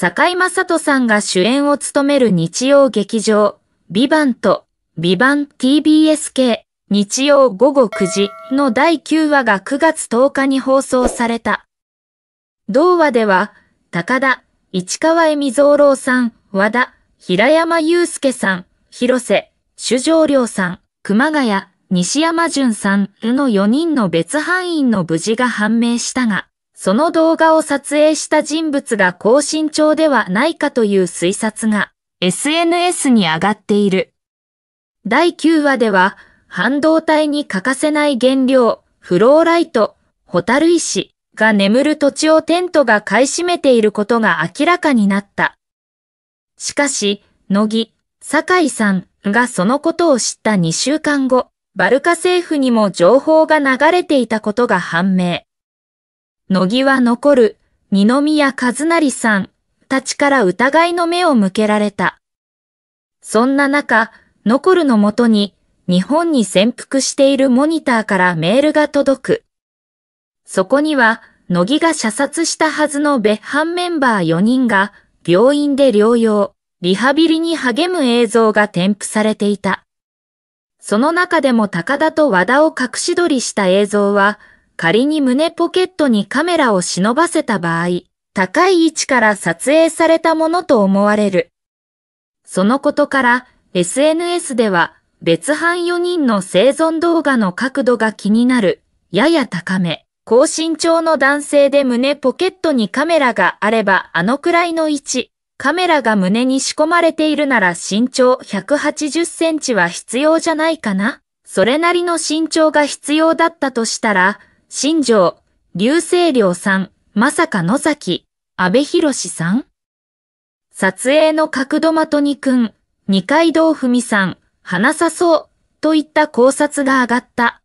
坂井雅人さんが主演を務める日曜劇場、ビバンと、ビバン TBS k 日曜午後9時の第9話が9月10日に放送された。同話では、高田、市川恵美蔵郎さん、和田、平山祐介さん、広瀬、主上良さん、熊谷、西山淳さんの4人の別班員の無事が判明したが、その動画を撮影した人物が高身長ではないかという推察が SNS に上がっている。第9話では、半導体に欠かせない原料、フローライト、ホタル石が眠る土地をテントが買い占めていることが明らかになった。しかし、乃木、酒井さんがそのことを知った2週間後、バルカ政府にも情報が流れていたことが判明。野木は残る、二宮和成さんたちから疑いの目を向けられた。そんな中、残るのもとに、日本に潜伏しているモニターからメールが届く。そこには、野木が射殺したはずの別班メンバー4人が、病院で療養、リハビリに励む映像が添付されていた。その中でも高田と和田を隠し撮りした映像は、仮に胸ポケットにカメラを忍ばせた場合、高い位置から撮影されたものと思われる。そのことから SNS では別班4人の生存動画の角度が気になる、やや高め、高身長の男性で胸ポケットにカメラがあればあのくらいの位置、カメラが胸に仕込まれているなら身長180センチは必要じゃないかなそれなりの身長が必要だったとしたら、新庄、流星涼さん、まさか野崎、安部博さん撮影の角戸的にくん、二階堂ふみさん、話さそう、といった考察が上がった。